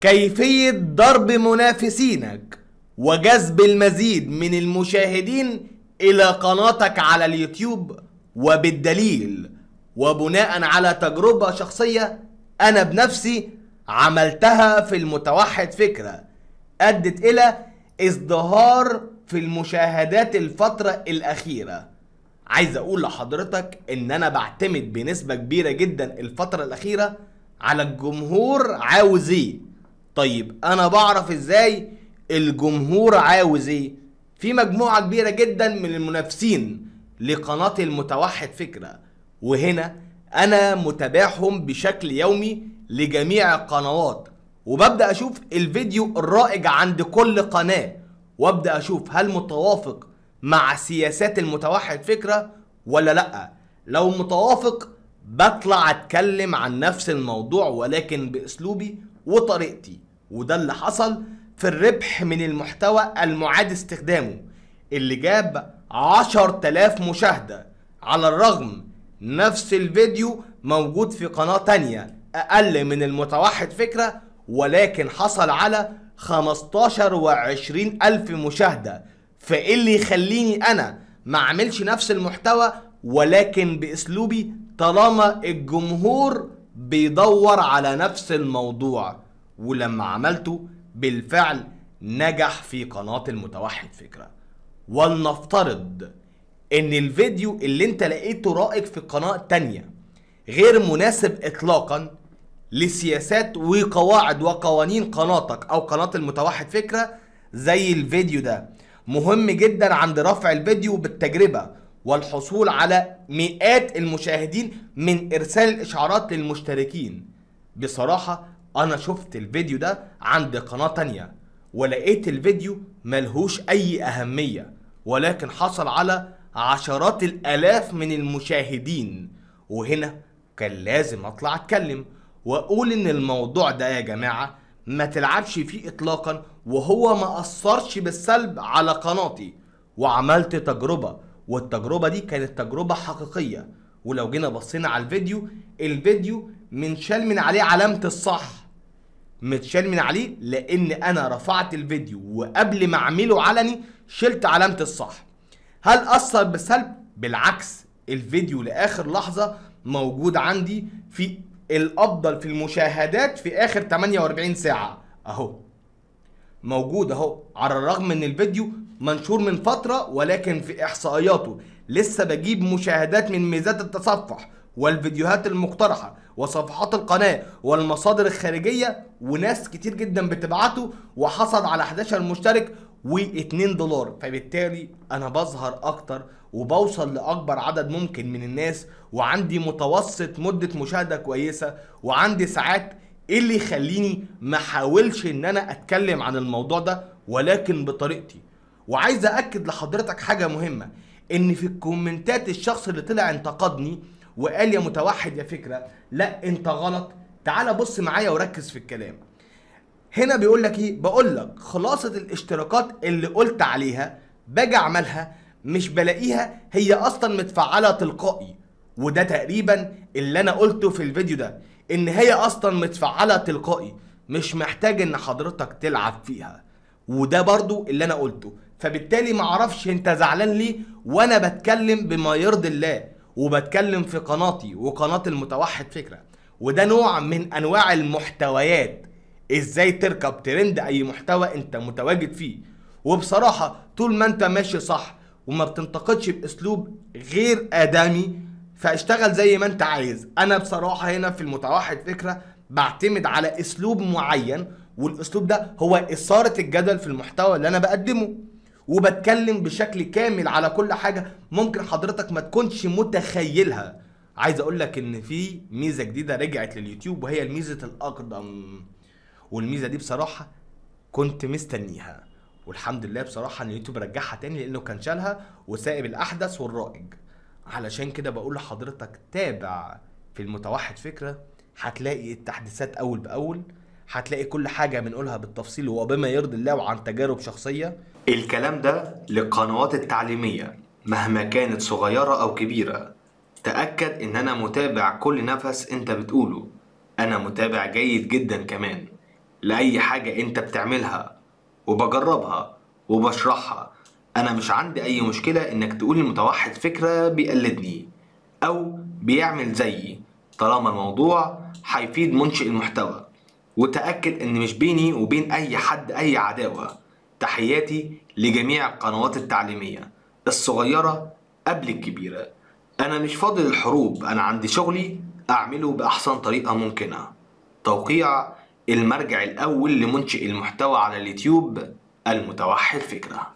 كيفية ضرب منافسينك وجذب المزيد من المشاهدين إلى قناتك على اليوتيوب وبالدليل وبناء على تجربة شخصية أنا بنفسي عملتها في المتوحد فكرة أدت إلى ازدهار في المشاهدات الفترة الأخيرة عايز أقول لحضرتك إن أنا بعتمد بنسبة كبيرة جدا الفترة الأخيرة على الجمهور عاوز إيه طيب انا بعرف ازاي الجمهور عاوز ايه في مجموعه كبيره جدا من المنافسين لقناه المتوحد فكره وهنا انا متابعهم بشكل يومي لجميع القنوات وببدا اشوف الفيديو الرائج عند كل قناه وابدا اشوف هل متوافق مع سياسات المتوحد فكره ولا لا لو متوافق بطلع اتكلم عن نفس الموضوع ولكن باسلوبي وطريقتي وده اللي حصل في الربح من المحتوى المعاد استخدامه اللي جاب 10000 مشاهدة على الرغم نفس الفيديو موجود في قناة تانية أقل من المتوحد فكرة ولكن حصل على 15 و 20 ألف مشاهدة فإيه اللي يخليني أنا ما أعملش نفس المحتوى ولكن بأسلوبي طالما الجمهور بيدور على نفس الموضوع ولما عملته بالفعل نجح في قناة المتوحد فكرة ولنفترض ان الفيديو اللي انت لقيته رائج في قناة تانية غير مناسب اطلاقا لسياسات وقواعد وقوانين قناتك او قناة المتوحد فكرة زي الفيديو ده مهم جدا عند رفع الفيديو بالتجربة والحصول على مئات المشاهدين من ارسال الاشعارات للمشتركين بصراحة انا شفت الفيديو ده عند قناة تانية ولقيت الفيديو ملهوش اي اهمية ولكن حصل على عشرات الالاف من المشاهدين وهنا كان لازم اطلع اتكلم واقول ان الموضوع ده يا جماعة ما تلعبش فيه اطلاقا وهو ما اثرش بالسلب على قناتي وعملت تجربة والتجربة دي كانت تجربة حقيقية ولو جينا بصينا على الفيديو الفيديو من شال من عليه علامة الصح متشال من عليه لان انا رفعت الفيديو وقبل ما اعمله علني شلت علامه الصح هل اثر بسلب بالعكس الفيديو لاخر لحظه موجود عندي في الافضل في المشاهدات في اخر 48 ساعه اهو موجود اهو على الرغم ان الفيديو منشور من فتره ولكن في احصائياته لسه بجيب مشاهدات من ميزات التصفح والفيديوهات المقترحة وصفحات القناة والمصادر الخارجية وناس كتير جدا بتبعته وحصل على 11 مشترك و2 دولار فبالتالي انا بظهر اكتر وبوصل لاكبر عدد ممكن من الناس وعندي متوسط مدة مشاهدة كويسة وعندي ساعات ايه اللي يخليني ما احاولش ان انا اتكلم عن الموضوع ده ولكن بطريقتي وعايز اكد لحضرتك حاجة مهمة ان في الكومنتات الشخص اللي طلع انتقدني وقال يا متوحد يا فكره لا انت غلط تعال بص معايا وركز في الكلام هنا بيقول لك ايه بقول لك خلاصه الاشتراكات اللي قلت عليها باجي اعملها مش بلاقيها هي اصلا متفعله تلقائي وده تقريبا اللي انا قلته في الفيديو ده ان هي اصلا متفعله تلقائي مش محتاج ان حضرتك تلعب فيها وده برضو اللي انا قلته فبالتالي معرفش انت زعلان ليه وانا بتكلم بما يرضي الله وبتكلم في قناتي وقناه المتوحد فكره وده نوع من انواع المحتويات ازاي تركب ترند اي محتوى انت متواجد فيه وبصراحه طول ما انت ماشي صح وما بتنتقدش باسلوب غير ادمي فاشتغل زي ما انت عايز انا بصراحه هنا في المتوحد فكره بعتمد على اسلوب معين والاسلوب ده هو اثاره الجدل في المحتوى اللي انا بقدمه وبتكلم بشكل كامل على كل حاجه ممكن حضرتك ما تكونش متخيلها عايز اقول لك ان في ميزه جديده رجعت لليوتيوب وهي الميزه الاقدم والميزه دي بصراحه كنت مستنيها والحمد لله بصراحه ان اليوتيوب رجعها تاني لانه كان شالها وسائب الاحدث والرائج علشان كده بقول لحضرتك تابع في المتوحد فكره هتلاقي التحديثات اول باول هتلاقي كل حاجة بنقولها بالتفصيل وبما يرضي الله وعن تجارب شخصية الكلام ده للقنوات التعليمية مهما كانت صغيرة أو كبيرة تأكد إن أنا متابع كل نفس أنت بتقوله أنا متابع جيد جدا كمان لأي حاجة أنت بتعملها وبجربها وبشرحها أنا مش عندي أي مشكلة إنك تقول لمتوحد فكرة بيقلدني أو بيعمل زيي طالما الموضوع هيفيد منشئ المحتوى وتأكد ان مش بيني وبين اي حد اي عداوة تحياتي لجميع القنوات التعليمية الصغيرة قبل الكبيرة انا مش فاضل الحروب انا عندي شغلي اعمله باحسن طريقة ممكنة توقيع المرجع الاول لمنشئ المحتوى على اليوتيوب المتوحد فكره